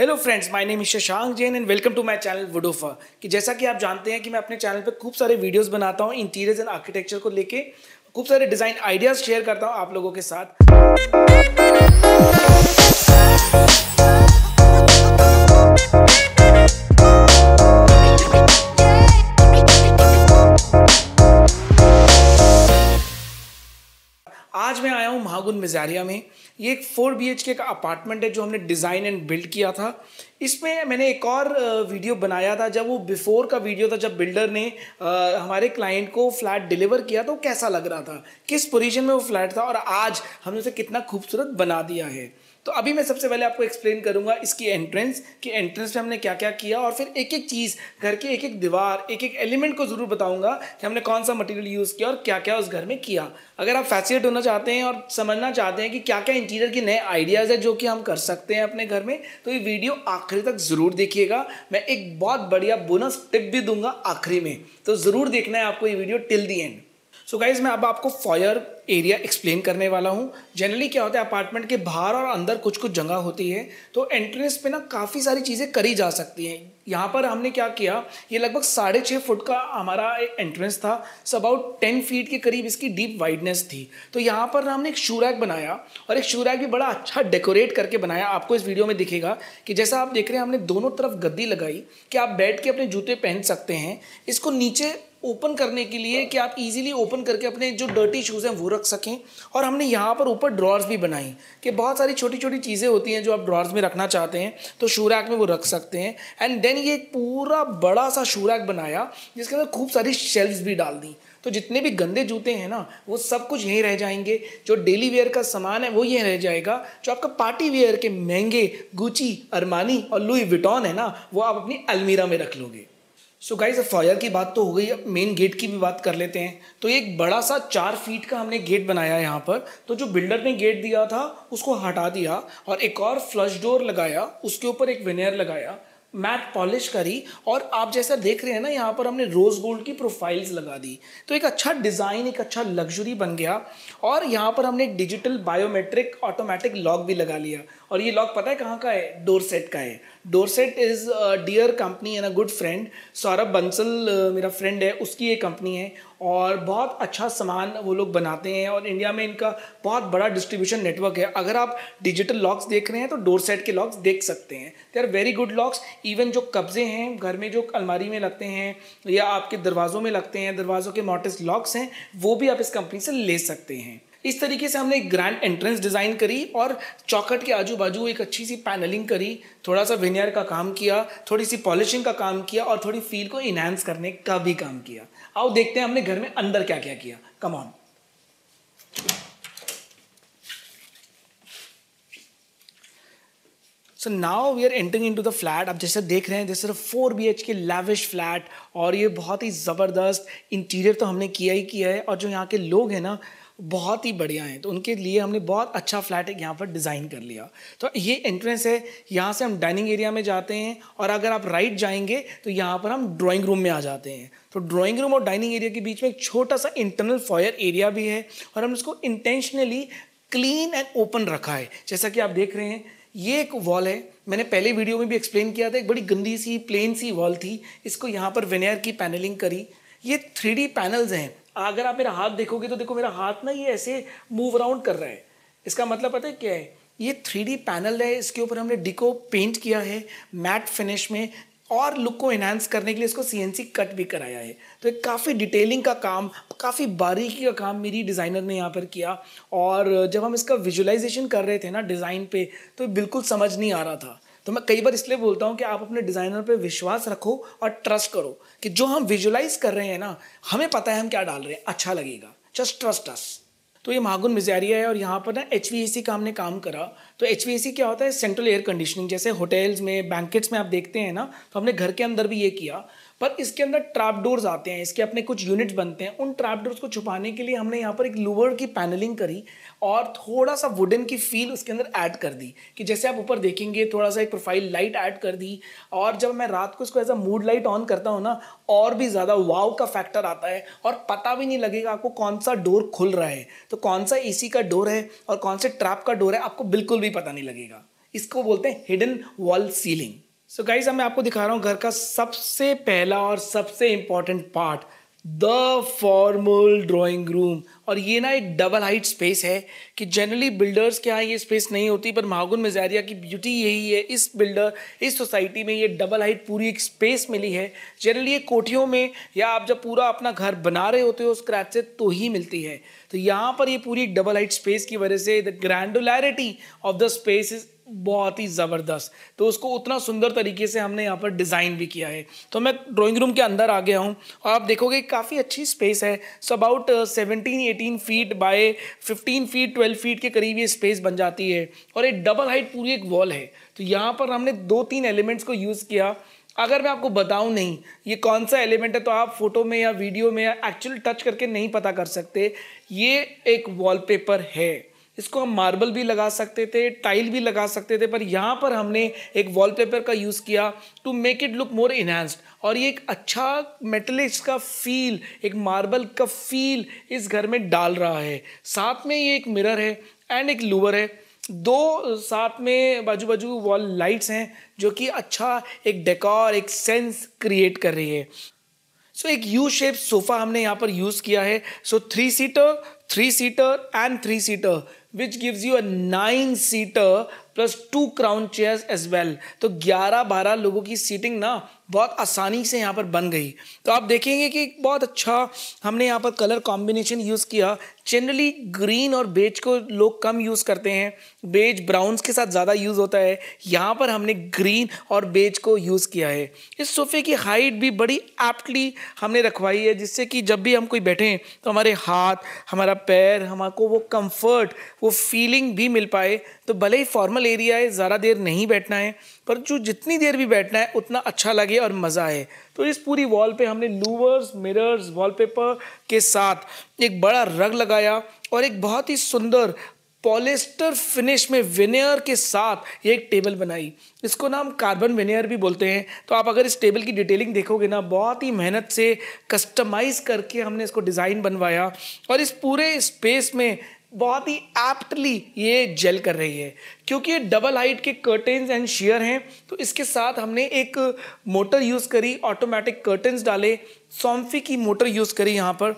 hello friends my name is Shashank Jain and welcome to my channel Woodofa कि जैसा कि आप जानते हैं कि मैं अपने चैनल पे खूब सारे वीडियोस बनाता हूँ इंटीरियर्स एंड आर्किटेक्चर को लेके खूब सारे डिज़ाइन आइडियाज़ शेयर करता हूँ आप लोगों के साथ नागुन मिजारिया में ये एक फोर बी के का अपार्टमेंट है जो हमने डिज़ाइन एंड बिल्ड किया था इसमें मैंने एक और वीडियो बनाया था जब वो बिफोर का वीडियो था जब बिल्डर ने हमारे क्लाइंट को फ्लैट डिलीवर किया तो कैसा लग रहा था किस पोजीशन में वो फ्लैट था और आज हमने उसे कितना खूबसूरत बना दिया है तो अभी मैं सबसे पहले आपको एक्सप्लेन करूंगा इसकी एंट्रेंस कि एंट्रेंस में हमने क्या क्या किया और फिर एक एक चीज़ घर के एक एक दीवार एक एक एलिमेंट को ज़रूर बताऊंगा कि हमने कौन सा मटेरियल यूज़ किया और क्या क्या उस घर में किया अगर आप फैसिनेट होना चाहते हैं और समझना चाहते हैं कि क्या क्या इंटीरियर के नए आइडियाज़ है जो कि हम कर सकते हैं अपने घर में तो ये वीडियो आखिरी तक ज़रूर देखिएगा मैं एक बहुत बढ़िया बोनस टिप भी दूंगा आखिरी में तो ज़रूर देखना है आपको ये video till the end so so guys मैं अब आपको फॉयर एरिया एक्सप्लेन करने वाला हूँ जनरली क्या होता है अपार्टमेंट के बाहर और अंदर कुछ कुछ जगह होती है तो एंट्रेंस पे ना काफ़ी सारी चीज़ें करी जा सकती हैं यहाँ पर हमने क्या किया ये लगभग साढ़े छः फुट का हमारा एंट्रेंस था सो अबाउट टेन फीट के करीब इसकी डीप वाइडनेस थी तो यहाँ पर हमने एक शू बनाया और एक शू भी बड़ा अच्छा डेकोरेट करके बनाया आपको इस वीडियो में दिखेगा कि जैसा आप देख रहे हैं हमने दोनों तरफ गद्दी लगाई कि आप बैठ के अपने जूते पहन सकते हैं इसको नीचे ओपन करने के लिए कि आप इजीली ओपन करके अपने जो डर्टी शूज़ हैं वो रख सकें और हमने यहाँ पर ऊपर ड्रॉर्स भी बनाई कि बहुत सारी छोटी छोटी चीज़ें होती हैं जो आप ड्रॉर्स में रखना चाहते हैं तो शूरैक में वो रख सकते हैं एंड देन ये एक पूरा बड़ा सा शूरैक बनाया जिसके अंदर खूब सारी शेल्फ भी डाल दी तो जितने भी गंदे जूते हैं ना वो सब कुछ यहीं रह जाएंगे जो डेली वेयर का सामान है वो यहीं रह जाएगा जो आपका पार्टी वेयर के महंगे गुची अरमानी और लुई विटॉन है ना वो आप अपनी अलमीरा में रख लोगे सो गाइज अब फायर की बात तो हो गई अब मेन गेट की भी बात कर लेते हैं तो एक बड़ा सा चार फीट का हमने गेट बनाया है यहाँ पर तो जो बिल्डर ने गेट दिया था उसको हटा दिया और एक और फ्लश डोर लगाया उसके ऊपर एक विनियर लगाया मैट पॉलिश करी और आप जैसा देख रहे हैं ना यहाँ पर हमने रोज़ गोल्ड की प्रोफाइल्स लगा दी तो एक अच्छा डिज़ाइन एक अच्छा लग्जरी बन गया और यहाँ पर हमने डिजिटल बायोमेट्रिक ऑटोमेटिक लॉक भी लगा लिया और ये लॉक पता है कहाँ का है डोरसेट का है Dorset is dear company and a good friend Saurabh Bansal मेरा फ्रेंड है उसकी ये कंपनी है और बहुत अच्छा सामान वो लोग बनाते हैं और इंडिया में इनका बहुत बड़ा डिस्ट्रीब्यूशन नेटवर्क है अगर आप डिजिटल लॉक्स देख रहे हैं तो डोर सेट के लॉक्स देख सकते हैं they are very good locks even जो कब्जे हैं घर में जो अलमारी में लगते हैं या आपके दरवाज़ों में लगते हैं दरवाज़ों के मॉटेस्ट लॉक्स हैं वो भी आप इस कंपनी से ले सकते हैं इस तरीके से हमने एक ग्रैंड एंट्रेंस डिज़ाइन करी और चौकट के आजू बाजू एक अच्छी सी पैनलिंग करी थोड़ा सा विनियर का काम किया थोड़ी सी पॉलिशिंग का काम किया और थोड़ी फील को इन्हांस करने का भी काम किया आओ देखते हैं हमने घर में अंदर क्या क्या किया come on so now we are entering in to the flat आप जैसे देख रहे हैं जैसे four B H K lavish flat और ये बहुत ही ज़बरदस्त इंटीरियर तो हमने किया ही किया है और जो यहाँ के लोग हैं ना बहुत ही बढ़िया हैं तो उनके लिए हमने बहुत अच्छा फ्लैट एक यहाँ पर डिज़ाइन कर लिया तो ये एंट्रेंस है यहाँ से हम डाइनिंग एरिया में जाते हैं और अगर आप राइट जाएंगे तो यहाँ पर हम ड्राइंग रूम में आ जाते हैं तो ड्राइंग रूम और डाइनिंग एरिया के बीच में एक छोटा सा इंटरनल फॉयर एरिया भी है और हम इसको इंटेंशनली क्लीन एंड ओपन रखा है जैसा कि आप देख रहे हैं ये एक वॉल है मैंने पहले वीडियो में भी एक्सप्लेन किया था एक बड़ी गंदी सी प्लेन सी वॉल थी इसको यहाँ पर वेनेर की पैनलिंग करी ये थ्री पैनल्स हैं अगर आप मेरा हाथ देखोगे तो देखो मेरा हाथ ना ये ऐसे मूव अराउंड कर रहा है इसका मतलब पता है क्या है ये थ्री पैनल है इसके ऊपर हमने डिको पेंट किया है मैट फिनिश में और लुक को इन्हांस करने के लिए इसको सी कट भी कराया है तो एक काफ़ी डिटेलिंग का काम काफ़ी बारीकी का काम मेरी डिज़ाइनर ने यहाँ पर किया और जब हम इसका विजुलाइजेशन कर रहे थे ना डिज़ाइन पे तो बिल्कुल समझ नहीं आ रहा था तो मैं कई बार इसलिए बोलता हूँ कि आप अपने डिज़ाइनर पे विश्वास रखो और ट्रस्ट करो कि जो हम विजुलाइज कर रहे हैं ना हमें पता है हम क्या डाल रहे हैं अच्छा लगेगा जस्ट ट्रस्ट अस तो ये महागुन मिजारिया है और यहाँ पर ना एच वी का हमने काम करा तो एच क्या होता है सेंट्रल एयर कंडीशनिंग जैसे होटल्स में बैंकेट्स में आप देखते हैं ना तो हमने घर के अंदर भी ये किया पर इसके अंदर ट्रैप डोर्स आते हैं इसके अपने कुछ यूनिट्स बनते हैं उन ट्रैप डोर्स को छुपाने के लिए हमने यहाँ पर एक लोअर की पैनलिंग करी और थोड़ा सा वुडन की फील उसके अंदर ऐड कर दी कि जैसे आप ऊपर देखेंगे थोड़ा सा एक प्रोफाइल लाइट ऐड कर दी और जब मैं रात को इसको as a mood light on करता हूँ ना और भी ज़्यादा वाव का फैक्टर आता है और पता भी नहीं लगेगा आपको कौन सा डोर खुल रहा है तो कौन सा ए का डोर है और कौन से ट्रैप का डोर है आपको बिल्कुल भी पता नहीं लगेगा इसको बोलते हैं hidden wall ceiling so guys मैं आपको दिखा रहा हूँ घर का सबसे पहला और सबसे important part the formal drawing room और ये ना एक डबल हाइट स्पेस है कि जनरली बिल्डर्स के यहाँ ये स्पेस नहीं होती पर महागुन मजारिया की ब्यूटी यही है इस बिल्डर इस सोसाइटी में ये डबल हाइट पूरी एक स्पेस मिली है जनरली ये कोठियों में या आप जब पूरा अपना घर बना रहे होते हो स्क्रैच से तो ही मिलती है तो यहाँ पर ये पूरी डबल हाइट स्पेस की वजह से the granularity of the space is बहुत ही ज़बरदस्त तो उसको उतना सुंदर तरीके से हमने यहाँ पर डिज़ाइन भी किया है तो मैं ड्राइंग रूम के अंदर आ गया हूँ और आप देखोगे काफ़ी अच्छी स्पेस है so about seventeen eighteen feet by fifteen feet twelve feet के करीब ये स्पेस बन जाती है और एक डबल हाइट पूरी एक वॉल है तो यहाँ पर हमने दो तीन एलिमेंट्स को यूज़ किया अगर मैं आपको बताऊं नहीं ये कौन सा एलिमेंट है तो आप फोटो में या वीडियो में या एक्चुअल टच करके नहीं पता कर सकते ये एक वॉलपेपर है इसको हम मार्बल भी लगा सकते थे टाइल भी लगा सकते थे पर यहाँ पर हमने एक वॉलपेपर का यूज़ किया to make it look more enhanced और ये एक अच्छा मेटलिक्स का फील एक मार्बल का फील इस घर में डाल रहा है साथ में ये एक मिरर है एंड एक लूवर है दो साथ में बाजू बाजू वॉल लाइट्स हैं जो कि अच्छा एक डेकोर एक सेंस क्रिएट कर रही है सो so, एक यू शेप सोफ़ा हमने यहाँ पर यूज़ किया है so three seater three seater and three seater which gives you a nine seater plus two crown chairs as well So, 11 12 लोगों की सीटिंग बहुत आसानी से यहाँ पर बन गई तो आप देखेंगे कि बहुत अच्छा हमने यहाँ पर कलर कॉम्बिनेशन यूज़ किया जनरली ग्रीन और बेज को लोग कम यूज़ करते हैं बेज ब्राउन्स के साथ ज़्यादा यूज़ होता है यहाँ पर हमने ग्रीन और बेज को यूज़ किया है इस सोफ़े की हाइट भी बड़ी एप्टली हमने रखवाई है जिससे कि जब भी हम कोई बैठें तो हमारे हाथ हमारा पैर हमारे वो कम्फर्ट वो फीलिंग भी मिल पाए तो भले ही फॉर्मल एरिया है ज़्यादा देर नहीं बैठना है पर जो जितनी देर भी बैठना है उतना अच्छा लगे और मज़ा आए तो इस पूरी वॉल पे हमने लूवर्स मिरर्स वॉलपेपर के साथ एक बड़ा रग लगाया और एक बहुत ही सुंदर पॉलिस्टर फिनिश में विनेयर के साथ एक टेबल बनाई इसको ना हम कार्बन विनेयर भी बोलते हैं तो आप अगर इस टेबल की डिटेलिंग देखोगे ना बहुत ही मेहनत से कस्टमाइज़ करके हमने इसको डिज़ाइन बनवाया और इस पूरे स्पेस में बहुत ही एप्टली ये जेल कर रही है क्योंकि ये डबल हाइट के कर्टेन्स एंड शेयर हैं तो इसके साथ हमने एक मोटर यूज़ करी ऑटोमेटिक कर्टेन्स डाले सॉम्फी की मोटर यूज़ करी यहाँ पर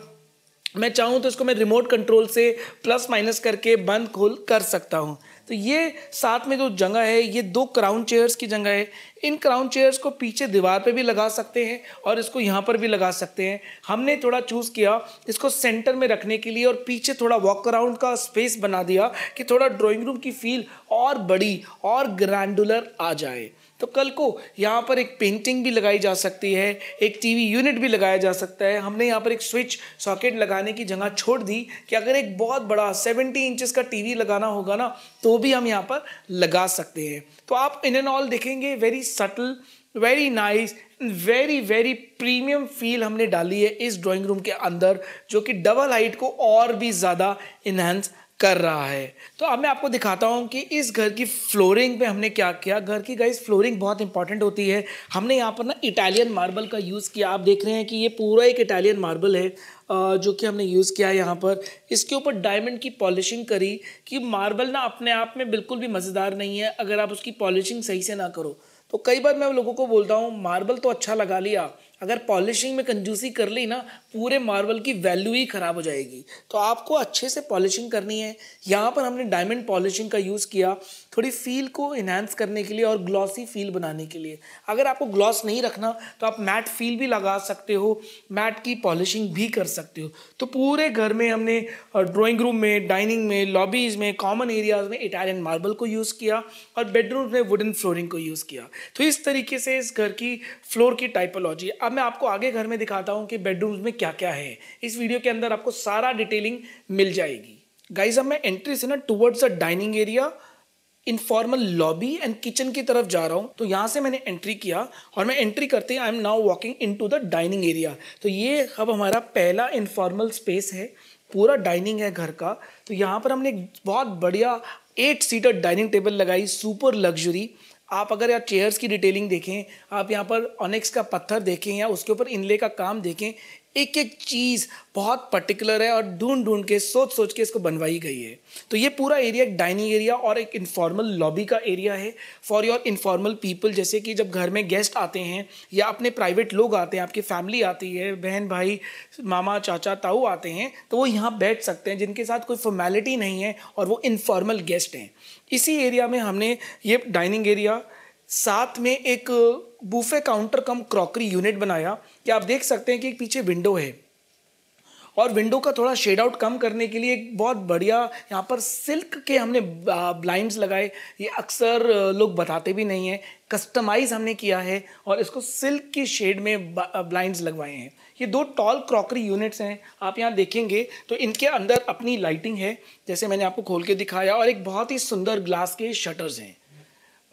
मैं चाहूँ तो इसको मैं रिमोट कंट्रोल से प्लस माइनस करके बंद खोल कर सकता हूँ तो ये साथ में जो जगह है ये दो क्राउन चेयर्स की जगह है इन क्राउन चेयर्स को पीछे दीवार पे भी लगा सकते हैं और इसको यहाँ पर भी लगा सकते हैं हमने थोड़ा चूज़ किया इसको सेंटर में रखने के लिए और पीछे थोड़ा वॉक अराउंड का स्पेस बना दिया कि थोड़ा ड्राइंग रूम की फील और बड़ी और ग्रैंडुलर आ जाए तो कल को यहाँ पर एक पेंटिंग भी लगाई जा सकती है एक टीवी यूनिट भी लगाया जा सकता है हमने यहाँ पर एक स्विच सॉकेट लगाने की जगह छोड़ दी कि अगर एक बहुत बड़ा सेवेंटी इंचज़ का टीवी लगाना होगा ना तो भी हम यहाँ पर लगा सकते हैं तो आप इन एंड ऑल देखेंगे very subtle very nice very very premium feel हमने डाली है इस ड्राइंग रूम के अंदर जो कि डबल हाइट को और भी ज़्यादा इन्हेंस कर रहा है तो अब मैं आपको दिखाता हूँ कि इस घर की फ्लोरिंग पे हमने क्या किया घर की गाइस फ्लोरिंग बहुत इंपॉर्टेंट होती है हमने यहाँ पर ना इटालियन मार्बल का यूज़ किया आप देख रहे हैं कि ये पूरा एक इटालियन मार्बल है जो कि हमने यूज़ किया है यहाँ पर इसके ऊपर डायमंड की पॉलिशिंग करी कि मार्बल ना अपने आप में बिल्कुल भी मज़ेदार नहीं है अगर आप उसकी पॉलिशिंग सही से ना करो तो कई बार मैं लोगों को बोलता हूँ मार्बल तो अच्छा लगा लिया अगर पॉलिशिंग में कंजूसी कर ली ना पूरे मार्बल की वैल्यू ही ख़राब हो जाएगी तो आपको अच्छे से पॉलिशिंग करनी है यहाँ पर हमने डायमंड पॉलिशिंग का यूज़ किया थोड़ी फील को इन्हेंस करने के लिए और ग्लॉसी फील बनाने के लिए अगर आपको ग्लॉस नहीं रखना तो आप मैट फील भी लगा सकते हो मैट की पॉलिशिंग भी कर सकते हो तो पूरे घर में हमने ड्राइंग रूम में डाइनिंग में लॉबीज़ में कॉमन एरियाज़ में इटालियन मार्बल को यूज़ किया और बेडरूम में वुडन फ्लोरिंग को यूज़ किया तो इस तरीके से इस घर की फ्लोर की टाइपोलॉजी अब मैं आपको आगे घर में दिखाता हूँ कि बेडरूम्स में क्या क्या है इस वीडियो के अंदर आपको सारा डिटेलिंग मिल जाएगी गाइज अब मैं एंट्री से ना towards a dining area informal lobby and kitchen की तरफ जा रहा हूँ तो यहाँ से मैंने एंट्री किया और मैं एंट्री करते I am now walking in to the dining area तो ये अब हमारा पहला इनफॉर्मल स्पेस है पूरा डाइनिंग है घर का तो यहाँ पर हमने बहुत बढ़िया एट सीटर डाइनिंग टेबल लगाई सुपर लग्जरी आप अगर यहाँ चेयर्स की डिटेलिंग देखें आप यहाँ पर ऑनेक्स का पत्थर देखें या उसके ऊपर इनले का काम देखें एक एक चीज़ बहुत पर्टिकुलर है और ढूंढ ढूंढ के सोच सोच के इसको बनवाई गई है तो ये पूरा एरिया एक डाइनिंग एरिया और एक इनफॉर्मल लॉबी का एरिया है फॉर योर इनफॉर्मल पीपल जैसे कि जब घर में गेस्ट आते हैं या अपने प्राइवेट लोग आते हैं आपकी फैमिली आती है बहन भाई मामा चाचा ताऊ आते हैं तो वो यहाँ बैठ सकते हैं जिनके साथ कोई फॉर्मेलिटी नहीं है और वो इनफॉर्मल गेस्ट हैं इसी एरिया में हमने ये डाइनिंग एरिया साथ में एक buffet counter cum crockery unit बनाया कि आप देख सकते हैं कि पीछे विंडो है और विंडो का थोड़ा शेड आउट कम करने के लिए एक बहुत बढ़िया यहाँ पर सिल्क के हमने ब्लाइंड्स लगाए ये अक्सर लोग बताते भी नहीं हैं कस्टमाइज़ हमने किया है और इसको सिल्क की शेड में ब्लाइंड्स लगवाए हैं ये दो टॉल क्रॉकरी यूनिट्स हैं आप यहाँ देखेंगे तो इनके अंदर अपनी लाइटिंग है जैसे मैंने आपको खोल के दिखाया और एक बहुत ही सुंदर ग्लास के शटर्स हैं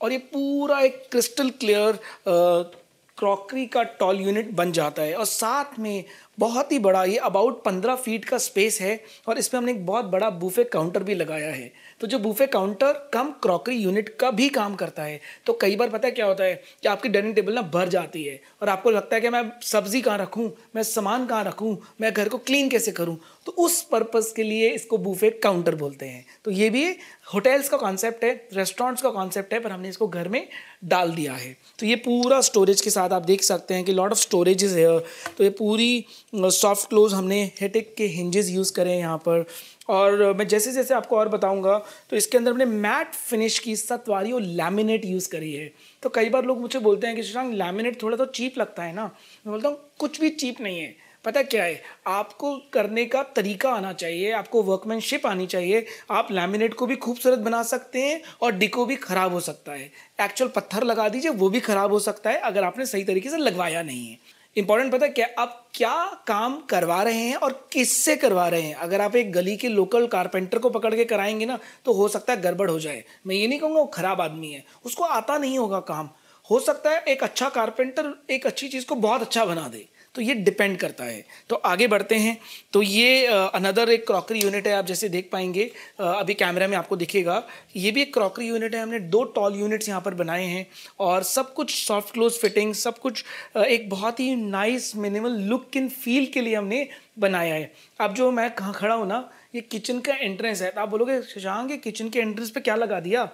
और ये पूरा एक क्रिस्टल क्लियर क्रॉकरी का टॉल यूनिट बन जाता है और साथ में बहुत ही बड़ा ये अबाउट पंद्रह फीट का स्पेस है और इसमें हमने एक बहुत बड़ा बूफे काउंटर भी लगाया है तो जो buffet counter cum crockery unit का भी काम करता है तो कई बार पता है क्या होता है कि आपकी डाइनिंग टेबल ना भर जाती है और आपको लगता है कि मैं सब्ज़ी कहाँ रखूँ मैं सामान कहाँ रखूँ मैं घर को क्लीन कैसे करूँ तो उस पर्पज़ के लिए इसको बूफे काउंटर बोलते हैं तो ये भी होटल्स का कॉन्सेप्ट है रेस्टोरेंट्स का कॉन्सेप्ट है पर हमने इसको घर में डाल दिया है तो ये पूरा स्टोरेज के साथ आप देख सकते हैं कि lot of storage is here तो ये पूरी सॉफ्ट क्लोज हमने हेटिक के हिंजेस यूज़ करें हैं यहाँ पर और मैं जैसे जैसे आपको और बताऊंगा तो इसके अंदर हमने मैट फिनिश की सतवारी और लैमिनेट यूज़ करी है तो कई बार लोग मुझे बोलते हैं कि शशांक लैमिनेट थोड़ा तो चीप लगता है ना मैं बोलता हूँ कुछ भी चीप नहीं है पता क्या है आपको करने का तरीका आना चाहिए आपको वर्कमैनशिप आनी चाहिए आप लैमिनेट को भी खूबसूरत बना सकते हैं और डिको भी ख़राब हो सकता है एक्चुअल पत्थर लगा दीजिए वो भी ख़राब हो सकता है अगर आपने सही तरीके से लगवाया नहीं है इंपॉर्टेंट पता है क्या आप क्या काम करवा रहे हैं और किससे करवा रहे हैं अगर आप एक गली के लोकल कारपेंटर को पकड़ के कराएंगे ना तो हो सकता है गड़बड़ हो जाए मैं ये नहीं कहूँगा वो खराब आदमी है उसको आता नहीं होगा काम हो सकता है एक अच्छा कारपेंटर एक अच्छी चीज़ को बहुत अच्छा बना दे तो ये डिपेंड करता है तो आगे बढ़ते हैं तो ये अनदर एक क्रॉकरी यूनिट है आप जैसे देख पाएंगे अभी कैमरा में आपको दिखेगा ये भी एक क्रॉकरी यूनिट है हमने दो टॉल यूनिट्स यहाँ पर बनाए हैं और सब कुछ सॉफ्ट क्लोज फिटिंग सब कुछ एक बहुत ही nice minimal look and feel के लिए हमने बनाया है अब जो मैं कहाँ खड़ा हूँ ना ये किचन का एंट्रेंस है तो आप बोलोगे शशांक ये किचन के एंट्रेंस पर क्या लगा दिया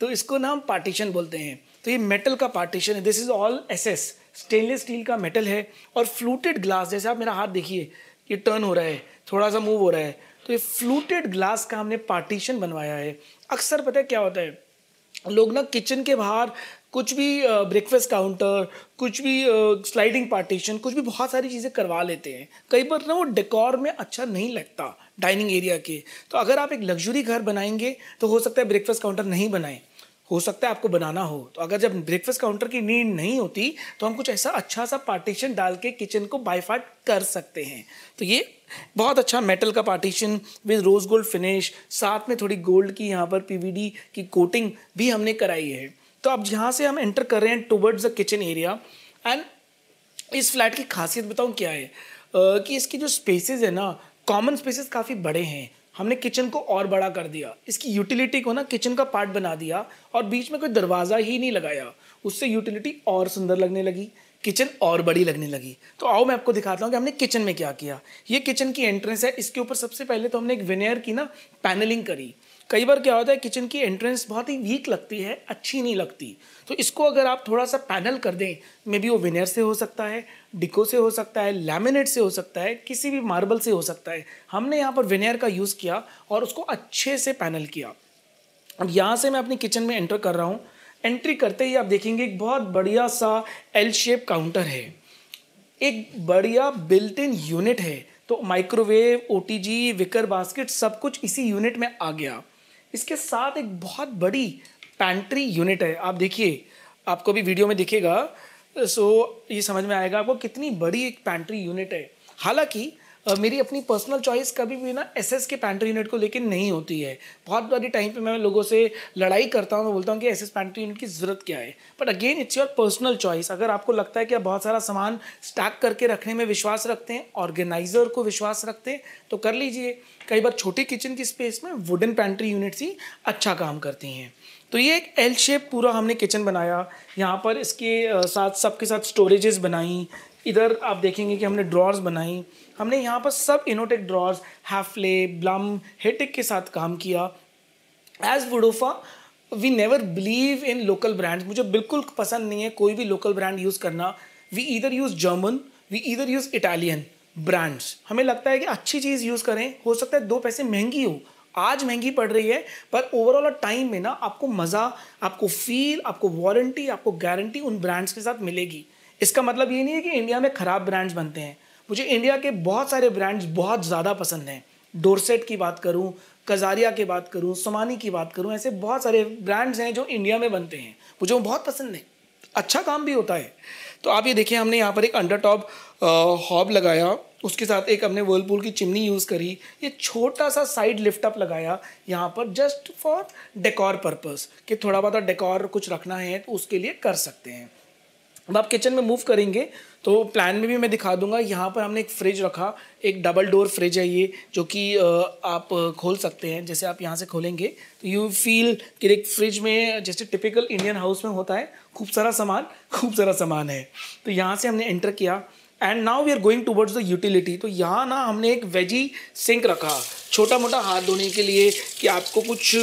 तो इसको ना हम पार्टीशन बोलते हैं तो ये मेटल का पार्टीशन है this is all S S stainless steel का मेटल है और फ्लूटेड ग्लास जैसे आप मेरा हाथ देखिए ये टर्न हो रहा है थोड़ा सा मूव हो रहा है तो ये फ्लूटेड ग्लास का हमने पार्टीशन बनवाया है अक्सर पता है क्या होता है लोग ना किचन के बाहर कुछ भी ब्रेकफास्ट काउंटर कुछ भी स्लाइडिंग पार्टीशन कुछ भी बहुत सारी चीज़ें करवा लेते हैं कई बार ना वो डेकोर में अच्छा नहीं लगता डाइनिंग एरिया के तो अगर आप एक लग्जरी घर बनाएंगे तो हो सकता है ब्रेकफास्ट काउंटर नहीं बनाएं हो सकता है आपको बनाना हो तो अगर जब ब्रेकफास्ट काउंटर की नीड नहीं होती तो हम कुछ ऐसा अच्छा सा पार्टीशन डाल के किचन को बाईफाट कर सकते हैं तो ये बहुत अच्छा मेटल का partition with rose gold finish साथ में थोड़ी गोल्ड की यहाँ पर पी की कोटिंग भी हमने कराई है तो अब यहाँ से हम एंटर कर रहे हैं towards the kitchen area and इस फ्लैट की खासियत बताऊँ क्या है uh, कि इसकी जो स्पेसेस है ना कॉमन स्पेसेस काफ़ी बड़े हैं हमने किचन को और बड़ा कर दिया इसकी यूटिलिटी को ना किचन का पार्ट बना दिया और बीच में कोई दरवाज़ा ही नहीं लगाया उससे यूटिलिटी और सुंदर लगने लगी किचन और बड़ी लगने लगी तो आओ मैं आपको दिखाता हूँ कि हमने किचन में क्या किया ये किचन की एंट्रेंस है इसके ऊपर सबसे पहले तो हमने एक विनेयर की ना पैनलिंग करी कई बार क्या होता है किचन की एंट्रेंस बहुत ही वीक लगती है अच्छी नहीं लगती तो इसको अगर आप थोड़ा सा पैनल कर दें मे बी वो विनर से हो सकता है डिको से हो सकता है लैमिनेट से हो सकता है किसी भी मार्बल से हो सकता है हमने यहाँ पर विनर का यूज़ किया और उसको अच्छे से पैनल किया अब यहाँ से मैं अपनी किचन में एंटर कर रहा हूँ एंट्री करते ही आप देखेंगे एक बहुत बढ़िया सा एल शेप काउंटर है एक बढ़िया बिल्ट इन यूनिट है तो माइक्रोवेव ओ विकर बास्केट सब कुछ इसी यूनिट में आ गया इसके साथ एक बहुत बड़ी पैंट्री यूनिट है आप देखिए आपको भी वीडियो में दिखेगा सो ये समझ में आएगा आपको कितनी बड़ी एक पैंट्री यूनिट है हालांकि मेरी अपनी पर्सनल चॉइस कभी भी ना एसएस के पैंट्री यूनिट को लेकर नहीं होती है बहुत बड़ी टाइम पे मैं लोगों से लड़ाई करता हूँ बोलता हूँ कि एसएस पैंट्री यूनिट की ज़रूरत क्या है but again it's your personal choice अगर आपको लगता है कि आप बहुत सारा सामान स्टैक करके रखने में विश्वास रखते हैं ऑर्गेनाइज़र को विश्वास रखते हैं तो कर लीजिए कई बार छोटे किचन की स्पेस में वुडन पैंट्री यूनिट्स ही अच्छा काम करती हैं तो ये एक एल शेप पूरा हमने किचन बनाया यहाँ पर इसके साथ सबके साथ स्टोरेजेस बनाई इधर आप देखेंगे कि हमने ड्रॉर्स बनाई हमने यहाँ पर सब Innotech drawers Hafele Blum Hettich के साथ काम किया as Woodofa we never believe in local brands मुझे बिल्कुल पसंद नहीं है कोई भी लोकल ब्रांड यूज़ करना वी इधर यूज़ जर्मन वी इधर यूज़ इटालियन ब्रांड्स हमें लगता है कि अच्छी चीज़ यूज़ करें हो सकता है दो पैसे महंगी हो आज महंगी पड़ रही है पर ओवरऑल टाइम में ना आपको मज़ा आपको फील आपको वारंटी आपको गारंटी उन ब्रांड्स के साथ मिलेगी इसका मतलब ये नहीं है कि इंडिया में ख़राब ब्रांड्स बनते हैं मुझे इंडिया के बहुत सारे ब्रांड्स बहुत ज़्यादा पसंद हैं डोरसेट की बात करूँ कजारिया की बात करूँ सोमानी की बात करूँ ऐसे बहुत सारे ब्रांड्स हैं जो इंडिया में बनते हैं मुझे वो बहुत पसंद है अच्छा काम भी होता है तो आप ये देखिए हमने यहाँ पर एक अंडर टॉप हॉब लगाया उसके साथ एक हमने वर्लपूल की चिमनी यूज़ करी ये छोटा सा साइड लिफ्टअप लगाया यहाँ पर जस्ट फॉर डेकोर पर्पस कि थोड़ा बहुत डेकोर कुछ रखना है तो उसके लिए कर सकते हैं अब आप किचन में मूव करेंगे तो प्लान में भी मैं दिखा दूंगा यहाँ पर हमने एक फ्रिज रखा एक डबल डोर फ्रिज है ये जो कि आप खोल सकते हैं जैसे आप यहाँ से खोलेंगे तो यू फील कि एक फ्रिज में जैसे टिपिकल इंडियन हाउस में होता है खूब सारा सामान खूब सारा सामान है तो यहाँ से हमने एंटर किया and now we are going towards the utility तो यहाँ ना हमने एक वेजी सिंक रखा छोटा मोटा हाथ धोने के लिए कि आपको कुछ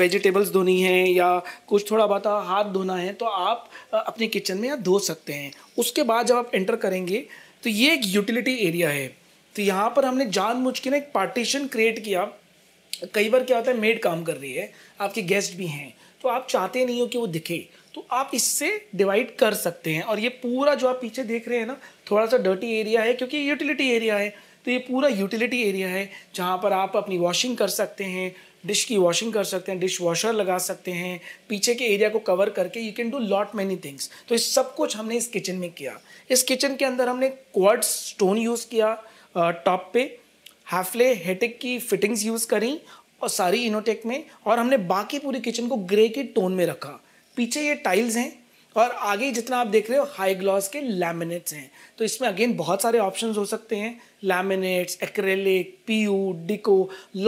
वेजिटेबल्स धोनी है या कुछ थोड़ा बहुत हाथ धोना है तो आप अपने किचन में या धो सकते हैं उसके बाद जब आप एंटर करेंगे तो ये एक यूटिलिटी एरिया है तो यहाँ पर हमने जानबूझ के ना एक पार्टीशन क्रिएट किया कई बार क्या होता है मेड काम कर रही है आपके गेस्ट भी हैं तो आप चाहते नहीं हो कि वो दिखे तो आप इससे डिवाइड कर सकते हैं और ये पूरा जो आप पीछे देख रहे हैं ना थोड़ा सा डर्टी एरिया है क्योंकि यूटिलिटी एरिया है तो ये पूरा यूटिलिटी एरिया है जहाँ पर आप अपनी वॉशिंग कर सकते हैं डिश की वॉशिंग कर सकते हैं डिश वॉशर लगा सकते हैं पीछे के एरिया को कवर करके you can do lot many things तो इस सब कुछ हमने इस किचन में किया इस किचन के अंदर हमने क्वाड स्टोन यूज़ किया टॉप पे हाफले हेटिक की फिटिंग्स यूज़ करी और सारी इनोटेक में और हमने बाकी पूरी किचन को ग्रे के टोन में रखा पीछे ये टाइल्स हैं और आगे जितना आप देख रहे हो हाई ग्लॉस के लैमिनेट्स हैं तो इसमें अगेन बहुत सारे ऑप्शंस हो सकते हैं laminates acrylic PU duco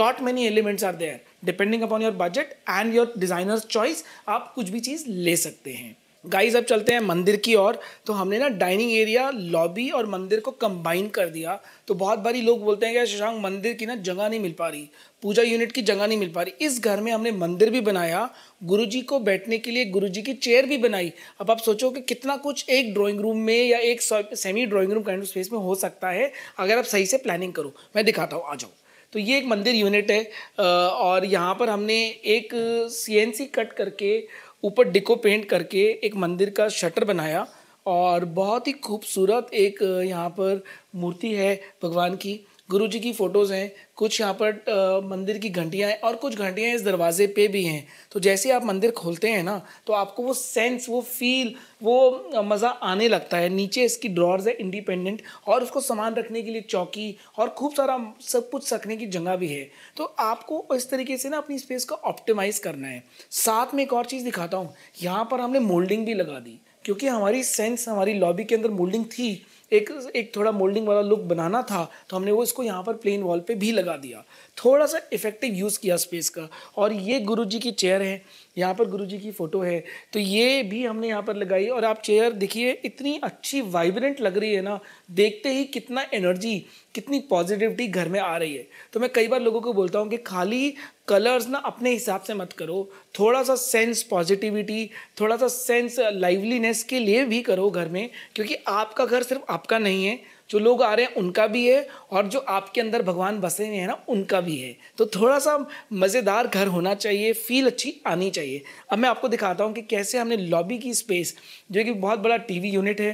lot many elements are there depending upon your budget and your designers choice आप कुछ भी चीज़ ले सकते हैं गाइस अब चलते हैं मंदिर की ओर तो हमने ना डाइनिंग एरिया लॉबी और मंदिर को कंबाइन कर दिया तो बहुत बारी लोग बोलते हैं कि शशांक मंदिर की ना जगह नहीं मिल पा रही पूजा यूनिट की जगह नहीं मिल पा रही इस घर में हमने मंदिर भी बनाया गुरुजी को बैठने के लिए गुरुजी की चेयर भी बनाई अब आप सोचो कि कितना कुछ एक ड्राइंग रूम में या एक semi drawing room kind space में हो सकता है अगर आप सही से प्लानिंग करो मैं दिखाता हूँ आ जाओ तो ये एक मंदिर यूनिट है और यहाँ पर हमने एक सी कट करके ऊपर डिको पेंट करके एक मंदिर का शटर बनाया और बहुत ही खूबसूरत एक यहाँ पर मूर्ति है भगवान की गुरु जी की फ़ोटोज़ हैं कुछ यहाँ पर आ, मंदिर की घंटियाँ हैं और कुछ घंटियाँ इस दरवाजे पे भी हैं तो जैसे आप मंदिर खोलते हैं ना तो आपको वो सेंस वो फील वो मज़ा आने लगता है नीचे इसकी ड्रॉर्स है इंडिपेंडेंट और उसको सामान रखने के लिए चौकी और खूब सारा सब कुछ रखने की जगह भी है तो आपको इस तरीके से ना अपनी स्पेस को ऑप्टिमाइज़ करना है साथ में एक और चीज़ दिखाता हूँ यहाँ पर हमने मोल्डिंग भी लगा दी क्योंकि हमारी सेंस हमारी लॉबी के अंदर मोल्डिंग थी एक एक थोड़ा मोल्डिंग वाला लुक बनाना था तो हमने वो इसको यहाँ पर प्लेन वॉल पे भी लगा दिया थोड़ा सा इफेक्टिव यूज़ किया स्पेस का और ये गुरुजी की चेयर है यहाँ पर गुरुजी की फ़ोटो है तो ये भी हमने यहाँ पर लगाई और आप चेयर देखिए इतनी अच्छी वाइब्रेंट लग रही है ना देखते ही कितना एनर्जी कितनी पॉजिटिविटी घर में आ रही है तो मैं कई बार लोगों को बोलता हूँ कि खाली कलर्स ना अपने हिसाब से मत करो थोड़ा सा सेंस पॉजिटिविटी थोड़ा सा सेंस लाइवलीनेस के लिए भी करो घर में क्योंकि आपका घर सिर्फ आपका नहीं है जो लोग आ रहे हैं उनका भी है और जो आपके अंदर भगवान बसे हुए हैं ना उनका भी है तो थोड़ा सा मज़ेदार घर होना चाहिए फील अच्छी आनी चाहिए अब मैं आपको दिखाता हूँ कि कैसे हमने लॉबी की स्पेस जो कि बहुत बड़ा टीवी यूनिट है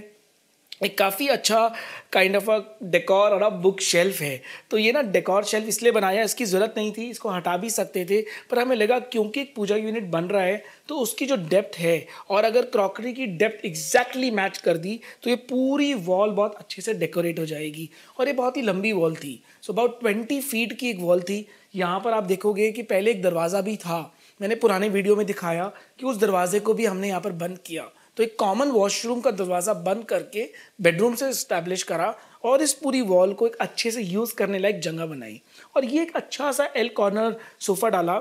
एक काफ़ी अच्छा काइंड ऑफ अ डेकोर और अ बुक शेल्फ है तो ये ना डेकोर शेल्फ इसलिए बनाया इसकी ज़रूरत नहीं थी इसको हटा भी सकते थे पर हमें लगा क्योंकि एक पूजा यूनिट बन रहा है तो उसकी जो डेप्थ है और अगर क्रॉकरी की डेप्थ एग्जैक्टली मैच कर दी तो ये पूरी वॉल बहुत अच्छे से डेकोरेट हो जाएगी और ये बहुत ही लंबी वॉल थी सो अबाउट ट्वेंटी फीट की एक वॉल थी यहाँ पर आप देखोगे कि पहले एक दरवाज़ा भी था मैंने पुराने वीडियो में दिखाया कि उस दरवाजे को भी हमने यहाँ पर बंद किया तो एक कॉमन वॉशरूम का दरवाज़ा बंद करके बेडरूम से इस्टेब्लिश करा और इस पूरी वॉल को एक अच्छे से यूज़ करने लायक जगह बनाई और ये एक अच्छा सा एल कॉर्नर सोफ़ा डाला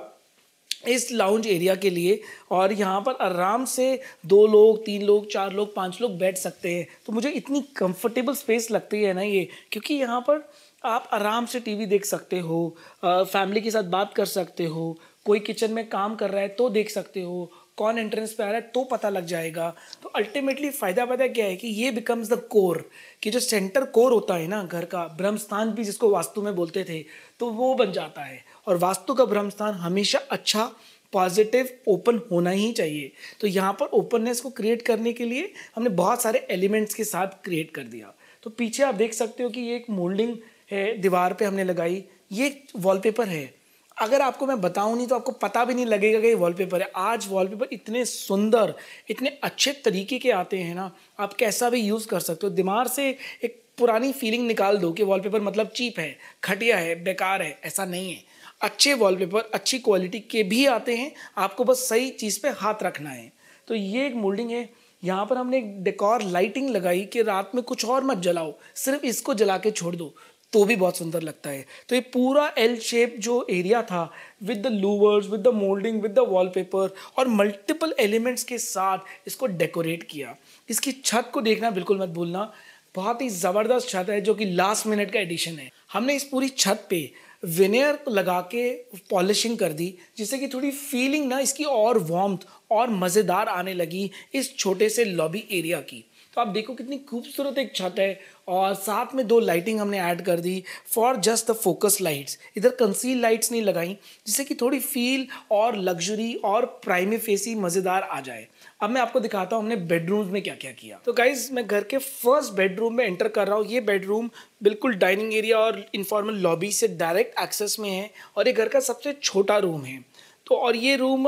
इस लाउंज एरिया के लिए और यहाँ पर आराम से दो लोग तीन लोग चार लोग पांच लोग बैठ सकते हैं तो मुझे इतनी कंफर्टेबल स्पेस लगती है ना ये क्योंकि यहाँ पर आप आराम से टीवी देख सकते हो फैमिली के साथ बात कर सकते हो कोई किचन में काम कर रहा है तो देख सकते हो कौन एंट्रेंस पे आ रहा है तो पता लग जाएगा तो अल्टीमेटली फ़ायदा पता क्या है कि ये बिकम्स द कोर कि जो सेंटर कोर होता है ना घर का ब्रह्मस्थान भी जिसको वास्तु में बोलते थे तो वो बन जाता है और वास्तु का ब्रह्मस्थान हमेशा अच्छा पॉजिटिव ओपन होना ही चाहिए तो यहाँ पर ओपननेस को क्रिएट करने के लिए हमने बहुत सारे एलिमेंट्स के साथ क्रिएट कर दिया तो पीछे आप देख सकते हो कि ये एक मोल्डिंग है दीवार पे हमने लगाई ये वॉलपेपर है अगर आपको मैं बताऊँ नहीं तो आपको पता भी नहीं लगेगा कि वॉलपेपर है आज वॉलपेपर इतने सुंदर इतने अच्छे तरीके के आते हैं ना आप कैसा भी यूज़ कर सकते हो दिमाग से एक पुरानी फीलिंग निकाल दो कि वॉलपेपर मतलब चीप है घटिया है बेकार है ऐसा नहीं है अच्छे वॉलपेपर अच्छी क्वालिटी के भी आते हैं आपको बस सही चीज़ पे हाथ रखना है तो ये एक मोल्डिंग है यहाँ पर हमने एक डेकोर लाइटिंग लगाई कि रात में कुछ और मत जलाओ सिर्फ इसको जला के छोड़ दो तो भी बहुत सुंदर लगता है तो ये पूरा एल शेप जो एरिया था with the louvers with the moulding with the wallpaper और मल्टीपल एलिमेंट्स के साथ इसको डेकोरेट किया इसकी छत को देखना बिल्कुल मत भूलना बहुत ही ज़बरदस्त छत है जो कि लास्ट मिनट का एडिशन है हमने इस पूरी छत पे विनेयर लगा के पॉलिशिंग कर दी जिससे कि थोड़ी फीलिंग ना इसकी और वॉम्थ और मज़ेदार आने लगी इस छोटे से लॉबी एरिया की तो आप देखो कितनी खूबसूरत एक छत है और साथ में दो लाइटिंग हमने ऐड कर दी for just the focus lights इधर कंसील लाइट्स नहीं लगाई जिससे कि थोड़ी फील और लग्जरी और प्राइमी फेसी मज़ेदार आ जाए अब मैं आपको दिखाता हूँ हमने बेडरूम्स में क्या क्या किया तो गाइज मैं घर के फर्स्ट बेडरूम में एंटर कर रहा हूँ ये बेडरूम बिल्कुल डाइनिंग एरिया और इनफॉर्मल लॉबी से डायरेक्ट एक्सेस में है और ये घर का सबसे छोटा रूम है तो और ये रूम